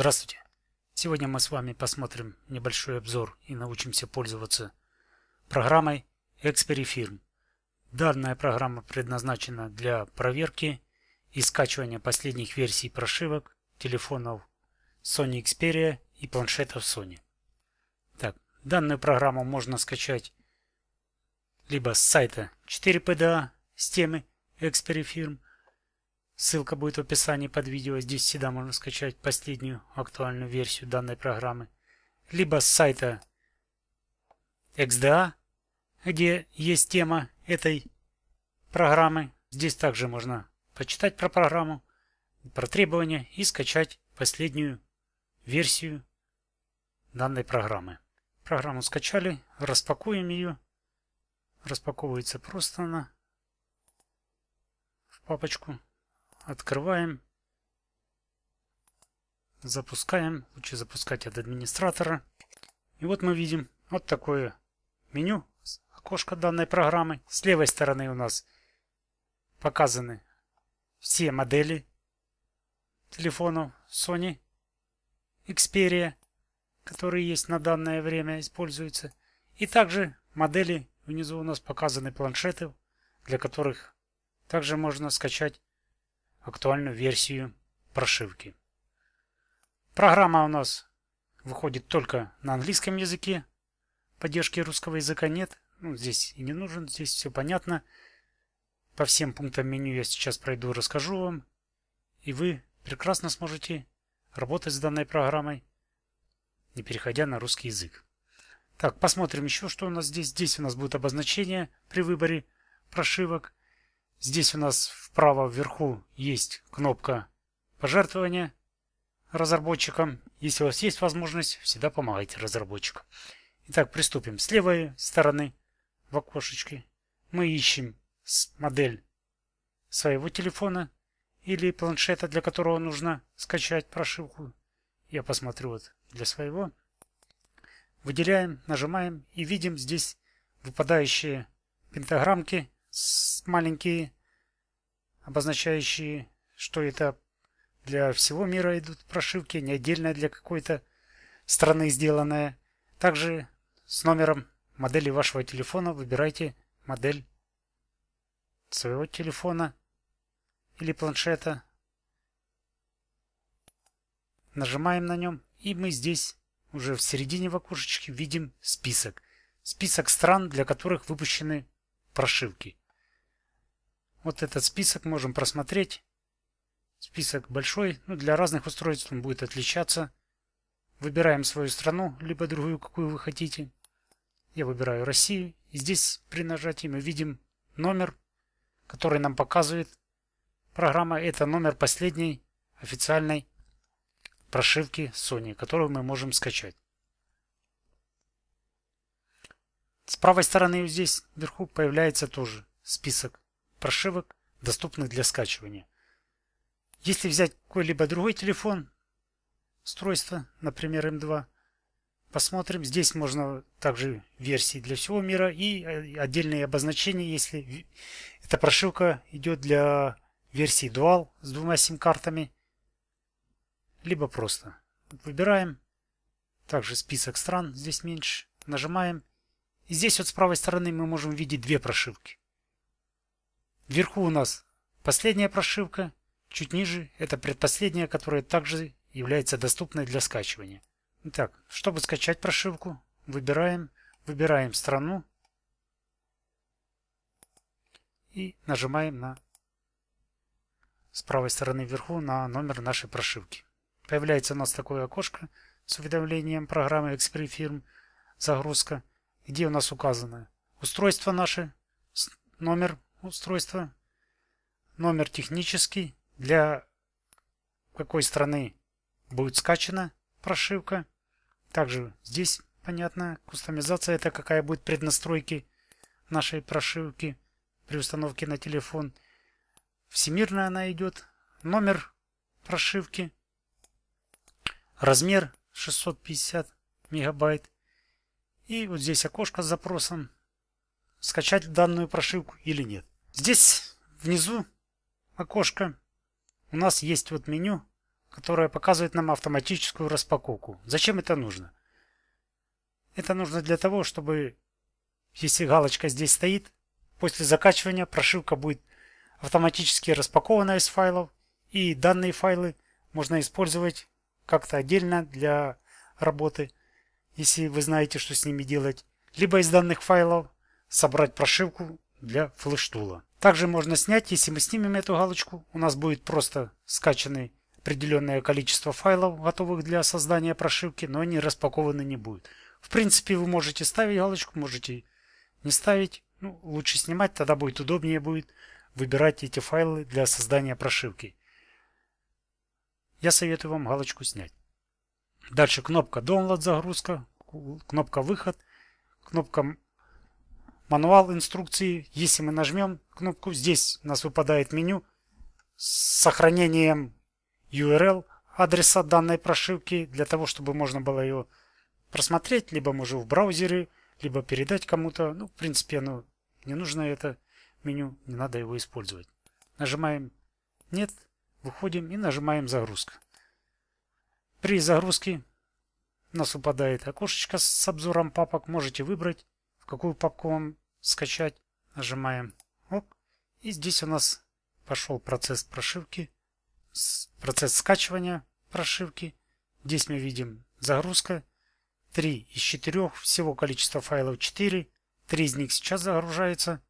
Здравствуйте! Сегодня мы с вами посмотрим небольшой обзор и научимся пользоваться программой ExperiFirm. Данная программа предназначена для проверки и скачивания последних версий прошивок телефонов Sony Xperia и планшетов Sony. Так, данную программу можно скачать либо с сайта 4PDA а, с темы ExperiFirm – Ссылка будет в описании под видео. Здесь всегда можно скачать последнюю актуальную версию данной программы. Либо с сайта XDA, где есть тема этой программы. Здесь также можно почитать про программу, про требования и скачать последнюю версию данной программы. Программу скачали, распакуем ее. Распаковывается просто она в папочку. Открываем. Запускаем. Лучше запускать от администратора. И вот мы видим вот такое меню, окошко данной программы. С левой стороны у нас показаны все модели телефонов Sony Xperia, которые есть на данное время, используются. И также модели внизу у нас показаны планшеты, для которых также можно скачать актуальную версию прошивки. Программа у нас выходит только на английском языке. Поддержки русского языка нет. Ну, здесь и не нужен, здесь все понятно. По всем пунктам меню я сейчас пройду, расскажу вам. И вы прекрасно сможете работать с данной программой, не переходя на русский язык. Так, посмотрим еще, что у нас здесь. Здесь у нас будет обозначение при выборе прошивок. Здесь у нас вправо вверху есть кнопка пожертвования разработчикам. Если у вас есть возможность, всегда помогайте разработчикам. Итак, приступим. С левой стороны в окошечке мы ищем модель своего телефона или планшета, для которого нужно скачать прошивку. Я посмотрю вот для своего. Выделяем, нажимаем и видим здесь выпадающие пентаграммки маленькие обозначающие, что это для всего мира идут прошивки, не отдельно для какой-то страны сделанная. Также с номером модели вашего телефона выбирайте модель своего телефона или планшета. Нажимаем на нем, и мы здесь уже в середине в окошечке видим список. Список стран, для которых выпущены прошивки. Вот этот список можем просмотреть. Список большой, ну для разных устройств он будет отличаться. Выбираем свою страну, либо другую, какую вы хотите. Я выбираю Россию. И здесь при нажатии мы видим номер, который нам показывает программа. Это номер последней официальной прошивки Sony, которую мы можем скачать. С правой стороны здесь вверху появляется тоже список прошивок, доступных для скачивания. Если взять какой-либо другой телефон, устройство, например, m эм 2 посмотрим. Здесь можно также версии для всего мира и э, отдельные обозначения, если эта прошивка идет для версии Dual с двумя сим-картами, либо просто. Выбираем. Также список стран здесь меньше. Нажимаем. И здесь вот с правой стороны мы можем видеть две прошивки. Вверху у нас последняя прошивка, чуть ниже это предпоследняя, которая также является доступной для скачивания. Итак, чтобы скачать прошивку, выбираем, выбираем страну и нажимаем на с правой стороны вверху на номер нашей прошивки. Появляется у нас такое окошко с уведомлением программы Xprefirm загрузка, где у нас указано устройство наше, номер устройства, номер технический, для какой страны будет скачана прошивка. Также здесь, понятно, кустомизация это какая будет преднастройки нашей прошивки при установке на телефон. Всемирная она идет. Номер прошивки. Размер 650 мегабайт. И вот здесь окошко с запросом скачать данную прошивку или нет. Здесь внизу окошко. У нас есть вот меню, которое показывает нам автоматическую распаковку. Зачем это нужно? Это нужно для того, чтобы, если галочка здесь стоит, после закачивания прошивка будет автоматически распакована из файлов, и данные файлы можно использовать как-то отдельно для работы, если вы знаете, что с ними делать. Либо из данных файлов собрать прошивку для флештула. Также можно снять, если мы снимем эту галочку, у нас будет просто скачанный определенное количество файлов, готовых для создания прошивки, но они распакованы не будут. В принципе, вы можете ставить галочку, можете не ставить. Ну, лучше снимать, тогда будет удобнее будет выбирать эти файлы для создания прошивки. Я советую вам галочку снять. Дальше кнопка Download загрузка, кнопка выход, кнопка мануал инструкции. Если мы нажмем кнопку, здесь у нас выпадает меню с сохранением URL адреса данной прошивки, для того, чтобы можно было ее просмотреть, либо уже в браузере, либо передать кому-то. Ну, в принципе, оно не нужно это меню, не надо его использовать. Нажимаем «Нет», выходим и нажимаем «Загрузка». При загрузке у нас выпадает окошечко с обзором папок. Можете выбрать, в какую папку вам скачать, нажимаем Оп. И здесь у нас пошел процесс прошивки, процесс скачивания прошивки. Здесь мы видим загрузка. 3 из 4, всего количества файлов 4. 3 из них сейчас загружается.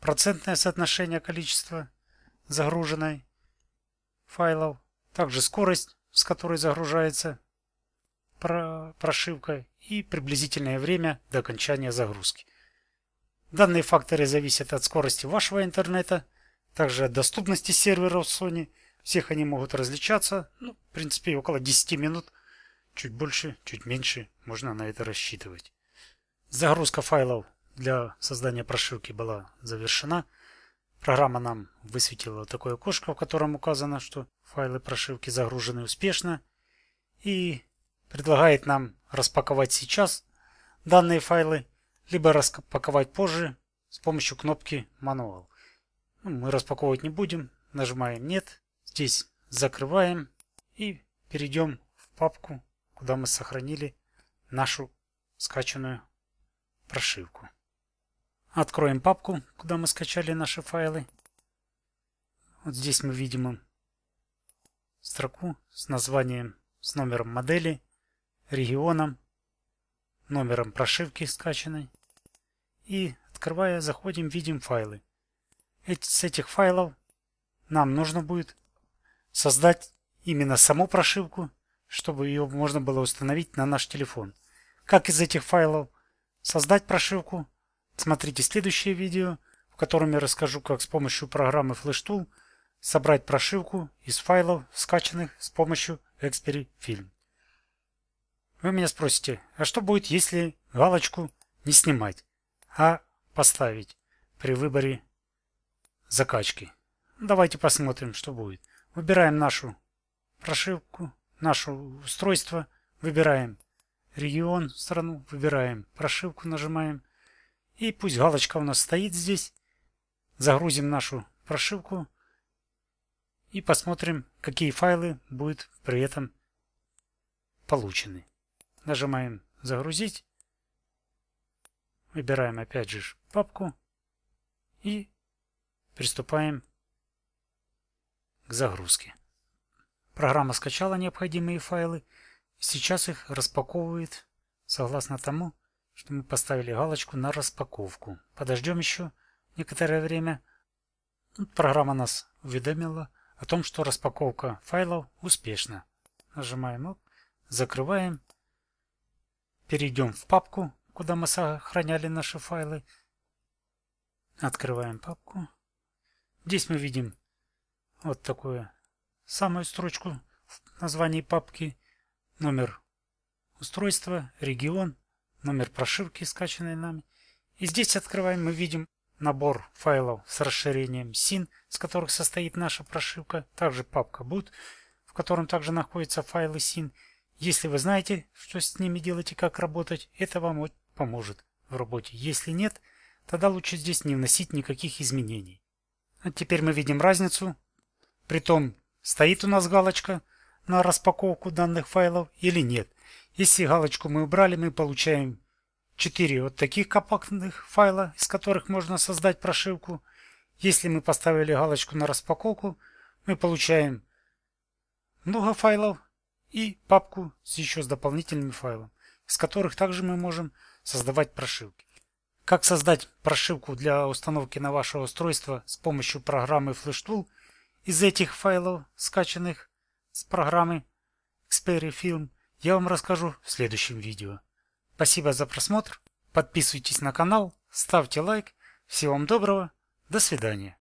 Процентное соотношение количества загруженной файлов. Также скорость, с которой загружается прошивка и приблизительное время до окончания загрузки. Данные факторы зависят от скорости вашего интернета, также от доступности серверов Sony. Всех они могут различаться, ну, в принципе, около 10 минут. Чуть больше, чуть меньше, можно на это рассчитывать. Загрузка файлов для создания прошивки была завершена. Программа нам высветила такое окошко, в котором указано, что файлы прошивки загружены успешно. И предлагает нам распаковать сейчас данные файлы либо распаковать позже с помощью кнопки «Мануал». Ну, мы распаковывать не будем, нажимаем «Нет», здесь закрываем и перейдем в папку, куда мы сохранили нашу скачанную прошивку. Откроем папку, куда мы скачали наши файлы. Вот здесь мы видим строку с названием, с номером модели, регионом, номером прошивки скачанной и, открывая, заходим, видим файлы. Эти, с этих файлов нам нужно будет создать именно саму прошивку, чтобы ее можно было установить на наш телефон. Как из этих файлов создать прошивку, смотрите следующее видео, в котором я расскажу, как с помощью программы FlashTool собрать прошивку из файлов, скачанных с помощью Xperi Film. Вы меня спросите, а что будет, если галочку не снимать? а поставить при выборе закачки. Давайте посмотрим, что будет. Выбираем нашу прошивку, наше устройство, выбираем регион, страну, выбираем прошивку, нажимаем. И пусть галочка у нас стоит здесь. Загрузим нашу прошивку и посмотрим, какие файлы будут при этом получены. Нажимаем «Загрузить». Выбираем опять же папку и приступаем к загрузке. Программа скачала необходимые файлы. Сейчас их распаковывает согласно тому, что мы поставили галочку на распаковку. Подождем еще некоторое время. Ну, программа нас уведомила о том, что распаковка файлов успешна. Нажимаем «Оп», закрываем, перейдем в папку куда мы сохраняли наши файлы. Открываем папку. Здесь мы видим вот такую самую строчку в названии папки, номер устройства, регион, номер прошивки, скачанной нами. И здесь открываем, мы видим набор файлов с расширением SIN, с которых состоит наша прошивка, также папка boot, в котором также находятся файлы SIN. Если вы знаете, что с ними делать и как работать, это вам поможет в работе. Если нет, тогда лучше здесь не вносить никаких изменений. А теперь мы видим разницу. Притом стоит у нас галочка на распаковку данных файлов или нет. Если галочку мы убрали, мы получаем 4 вот таких компактных файла, из которых можно создать прошивку. Если мы поставили галочку на распаковку, мы получаем много файлов и папку с еще с дополнительным файлом, из которых также мы можем создавать прошивки. Как создать прошивку для установки на ваше устройство с помощью программы FlashTool из этих файлов, скачанных с программы Xperia Film, я вам расскажу в следующем видео. Спасибо за просмотр, подписывайтесь на канал, ставьте лайк, всего вам доброго, до свидания.